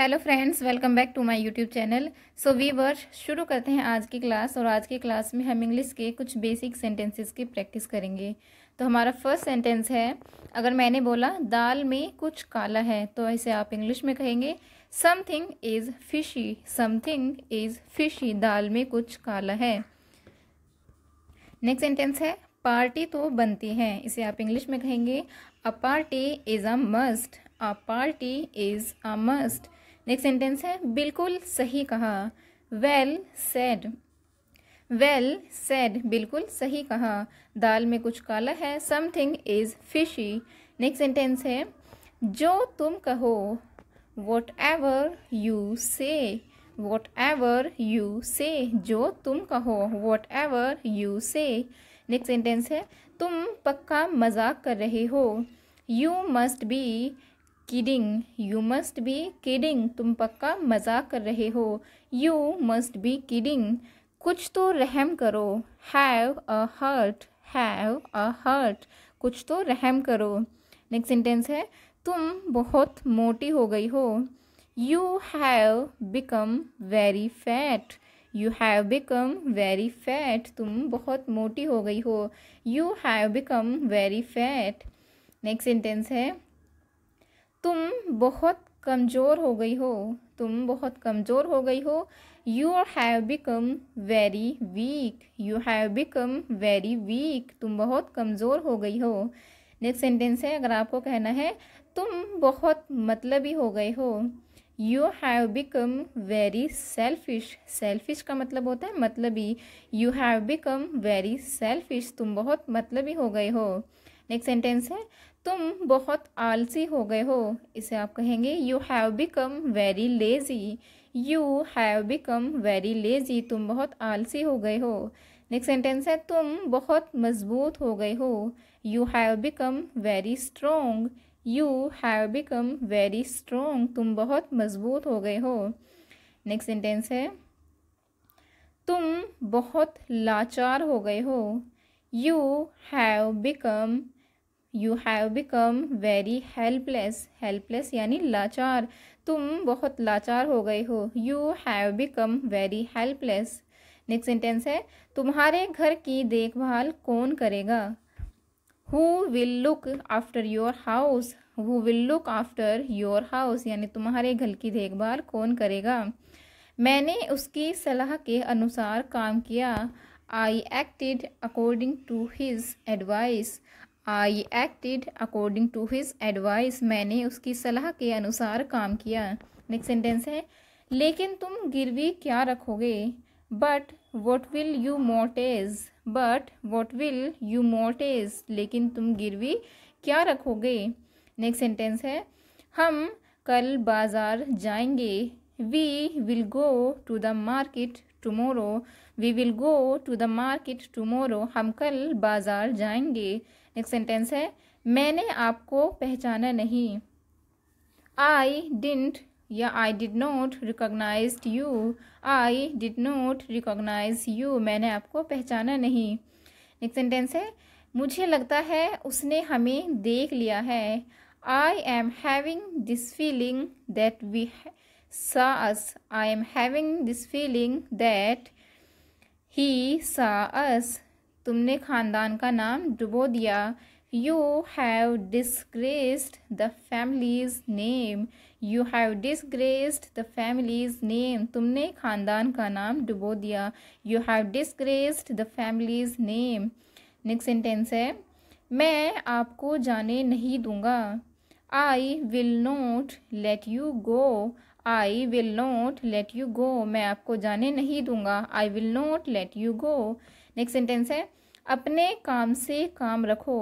Hello friends welcome back to my YouTube channel so we वर्ष शुरू करते हैं आज की क्लास और आज की क्लास में हम इंग्लिश के कुछ बेसिक सेंटेंसेस की प्रैक्टिस करेंगे तो हमारा फर्स्ट सेंटेंस है अगर मैंने बोला दाल में कुछ काला है तो ऐसे आप इंग्लिश में कहेंगे something is fishy something is fishy दाल में कुछ काला है नेक्स्ट सेंटेंस है पार्टी तो बनती है इसे आप इंग्लिश में कहेंगे a party is a must a party is a must next sentence है बिल्कुल सही कहा वेल सेड वेल सेड बिल्कुल सही कहा दाल में कुछ काला है something is fishy next sentence है जो तुम कहो whatever you say whatever you say जो तुम कहो whatever you say next sentence है तुम पक्का मजाक कर रहे हो you must be kidding you must be kidding तुम पक्का मजाक कर रहे हो यू मस्ट बी किडिंग कुछ तो रहम करो have a heart have a heart कुछ तो रहम करो नेक्स्ट सेंटेंस है तुम बहुत मोटी हो गई हो you have become very fat you have become very fat तुम बहुत मोटी हो गई हो you have become very fat next sentence है तुम बहुत कमज़ोर हो गई हो तुम बहुत कमज़ोर हो गई हो you have become very weak you have become very weak तुम बहुत कमज़ोर हो गई हो नेक्स्ट सेंटेंस है अगर आपको कहना है तुम बहुत मतलबी हो गए हो you have become very selfish selfish का मतलब होता है मतलबी you have become very selfish तुम बहुत मतलबी हो गए हो नेक्स्ट सेंटेंस है तुम बहुत आलसी हो गए हो इसे आप कहेंगे you have become very lazy you have become very lazy तुम बहुत आलसी हो गए हो नेक्स्ट सेंटेंस है तुम बहुत मजबूत हो गए हो you have become very strong you have become very strong तुम बहुत मजबूत हो गए हो नेक्स्ट सेंटेंस है तुम बहुत लाचार हो गए हो you have become you have become very helpless helpless यानी लाचार तुम बहुत लाचार हो गए हो you have become very helpless next sentence है तुम्हारे घर की देखभाल कौन करेगा who will look after your house who will look after your house यानी तुम्हारे घर की देखभाल कौन करेगा मैंने उसकी सलाह के अनुसार काम किया I acted according to his advice I acted according to his advice मैंने उसकी सलाह के अनुसार काम किया नेक्स्ट सेंटेंस है लेकिन तुम गिरवी क्या रखोगे but what will you mortgage but what will you mortgage लेकिन तुम गिरवी क्या रखोगे नेक्स्ट सेंटेंस है हम कल बाज़ार जाएंगे we will go to the market tomorrow we will go to the market tomorrow हम कल बाज़ार जाएंगे नेक्स्ट सेंटेंस है मैंने आपको पहचाना नहीं आई डिंट या I did not recognise you I did not recognise you मैंने आपको पहचाना नहीं नेक्स्ट सेंटेंस है मुझे लगता है उसने हमें देख लिया है I am having this feeling that we saw I am having this feeling that he saw us तुमने ख़ानदान का नाम डुबो दिया you have disgraced the family's name you have disgraced the family's name तुमने ख़ानदान का नाम डुबो दिया you have disgraced the family's name next sentence है मैं आपको जाने नहीं दूंगा I will not let you go I will not let you गो मैं आपको जाने नहीं दूंगा I will not let you go next sentence है अपने काम से काम रखो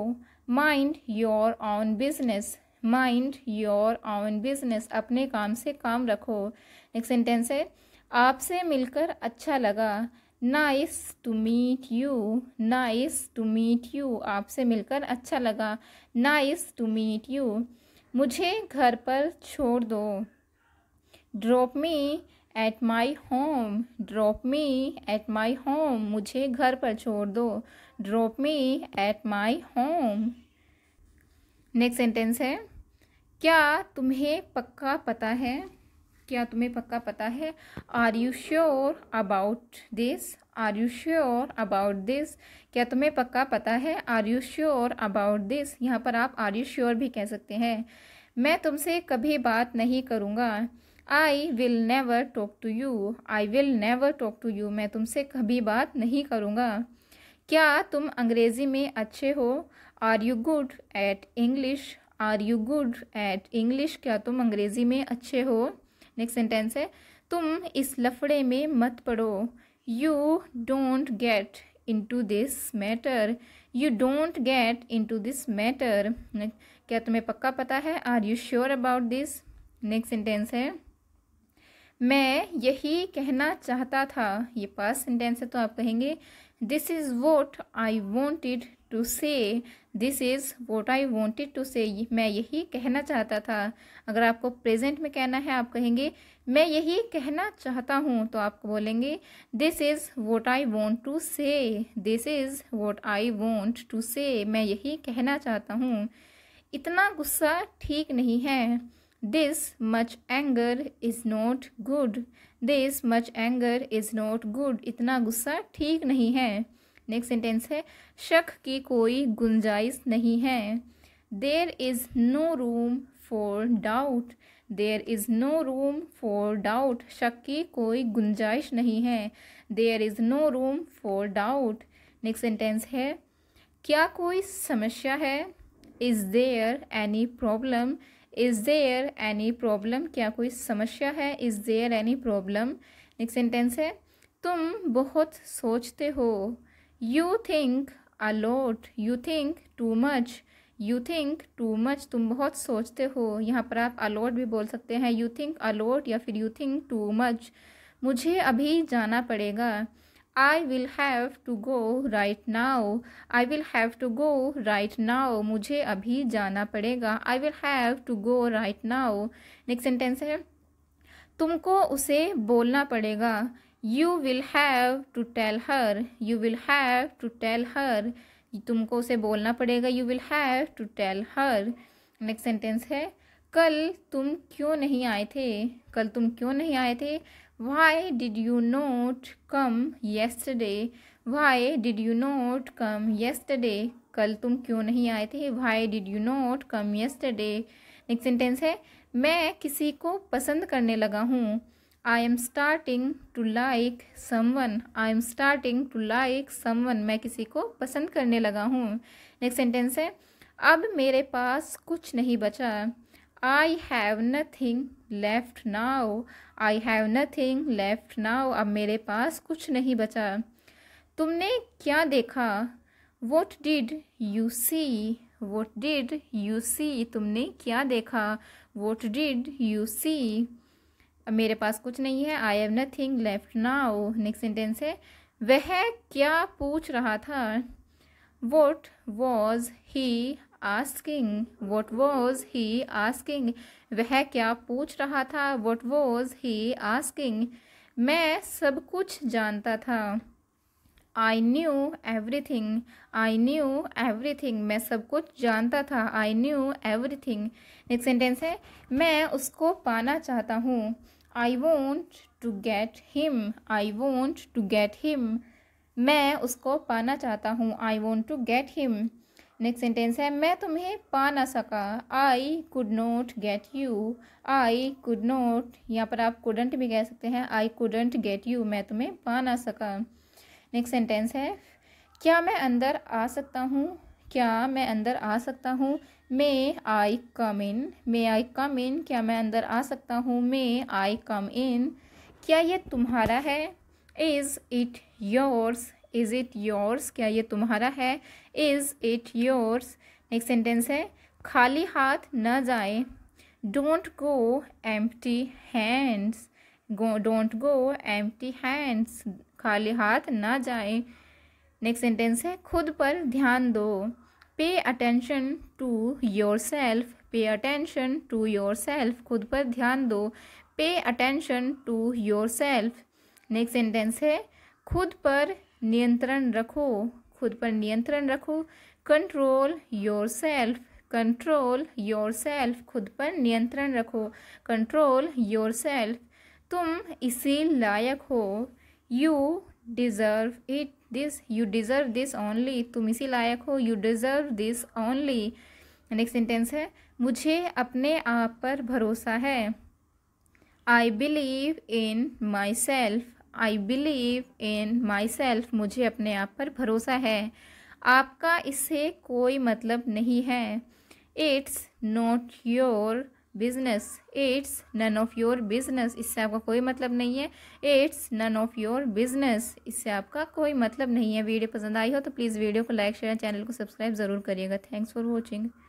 mind your own business mind your own business अपने काम से काम रखो नेक्स्ट सेंटेंस है आपसे मिलकर अच्छा लगा nice to meet you nice to meet you आपसे मिलकर अच्छा लगा नाइस टू मीट यू मुझे घर पर छोड़ दो drop me at my home drop me at my home मुझे घर पर छोड़ दो drop me at my home next sentence है क्या तुम्हें पक्का पता है क्या तुम्हें पक्का पता है are you sure about this are you sure about this क्या तुम्हें पक्का पता है are you sure about this यहाँ पर आप आर यू श्योर भी कह सकते हैं मैं तुमसे कभी बात नहीं करूँगा I will never talk to you I will never talk to you मैं तुमसे कभी बात नहीं करूँगा क्या तुम अंग्रेज़ी में अच्छे हो are you good at English are you good at English क्या तुम अंग्रेज़ी में अच्छे हो नेक्स्ट सेंटेंस है तुम इस लफड़े में मत पड़ो you don't get to this matter you don't get to this matter क्या तुम्हें पक्का पता है are you sure about this next sentence है मैं यही कहना चाहता था ये पास सेंटेंस है तो आप कहेंगे this is what I wanted to say this is what I wanted to say मैं यही कहना चाहता था अगर आपको प्रेजेंट में कहना है आप कहेंगे मैं यही कहना चाहता हूँ तो आपको बोलेंगे this is what I want to say this is what I want to say मैं यही कहना चाहता हूँ इतना गुस्सा ठीक नहीं है this much anger is not good this much anger is not good इतना गुस्सा ठीक नहीं है नेक्स्ट सेंटेंस है शक की कोई गुंजाइश नहीं है there is no room for doubt there is no room for doubt शक की कोई गुंजाइश नहीं है there is no room for doubt next sentence है क्या कोई समस्या है is there any problem is there any problem क्या कोई समस्या है is there any problem next sentence है तुम बहुत सोचते हो you think a lot you think too much you think too much तुम बहुत सोचते हो यहाँ पर आप अलोट भी बोल सकते हैं यू थिंक अलोट या फिर यू थिंक टू मच मुझे अभी जाना पड़ेगा I will have to go right now I will have to go right now मुझे अभी जाना पड़ेगा I will have to go right now next sentence है तुमको उसे बोलना पड़ेगा you will have to tell her you will have to tell her तुमको उसे बोलना पड़ेगा you will have to tell her next sentence है कल तुम क्यों नहीं आए थे कल तुम क्यों नहीं आए थे why did you not come yesterday why did you not come yesterday कल तुम क्यों नहीं आए थे why did you not come yesterday next sentence है मैं किसी को पसंद करने लगा हूँ I am starting to like someone. I am starting to like someone. मैं किसी को पसंद करने लगा हूँ नेक्स्ट सेंटेंस है अब मेरे पास कुछ नहीं बचा I have nothing left now I have nothing left now अब मेरे पास कुछ नहीं बचा तुमने क्या देखा what did you see what did you see तुमने क्या देखा वट डिड यू सी अब मेरे पास कुछ नहीं है I have nothing left now next sentence है वह क्या पूछ रहा था what was he asking what was he asking वह क्या पूछ रहा था what वॉज ही आस्किंग मैं सब कुछ जानता था I knew everything I knew everything मैं सब कुछ जानता था I knew everything next sentence है मैं उसको पाना चाहता हूँ I want to get him I want to get him मैं उसको पाना चाहता हूँ I want to get him next sentence है मैं तुम्हें पा ना सका I could not get you I could not यहाँ पर आप कुडंट भी कह सकते हैं आई कुडंट गेट यू मैं तुम्हें पा ना सका नेक्स्ट सेंटेंस है क्या मैं अंदर आ सकता हूँ क्या मैं अंदर आ सकता हूँ मे आई कम इन मे आई कम इन क्या मैं अंदर आ सकता हूँ मे आई कम इन क्या ये तुम्हारा है is it yours is it yours क्या ये तुम्हारा है is it yours next sentence है खाली हाथ न जाए don't go empty hands go don't go empty hands खाली हाथ ना जाए नेक्स्ट सेंटेंस है खुद पर ध्यान दो pay attention to yourself pay attention to yourself खुद पर ध्यान दो pay attention to yourself next sentence है खुद पर नियंत्रण रखो खुद पर नियंत्रण रखो control yourself control yourself खुद पर नियंत्रण रखो कंट्रोल योर सेल्फ तुम इसी लायक हो you deserve it this you deserve this only तुम इसी लायक हो you deserve this only next sentence है मुझे अपने आप पर भरोसा है I believe in myself I believe in myself मुझे अपने आप पर भरोसा है आपका इससे कोई मतलब नहीं है it's not your business it's none of your business इससे आपका कोई मतलब नहीं है it's none of your business इससे आपका कोई मतलब नहीं है वीडियो पसंद आई हो तो प्लीज़ वीडियो को लाइक शेयर चैनल को सब्सक्राइब ज़रूर करिएगा थैंक्स फॉर वॉचिंग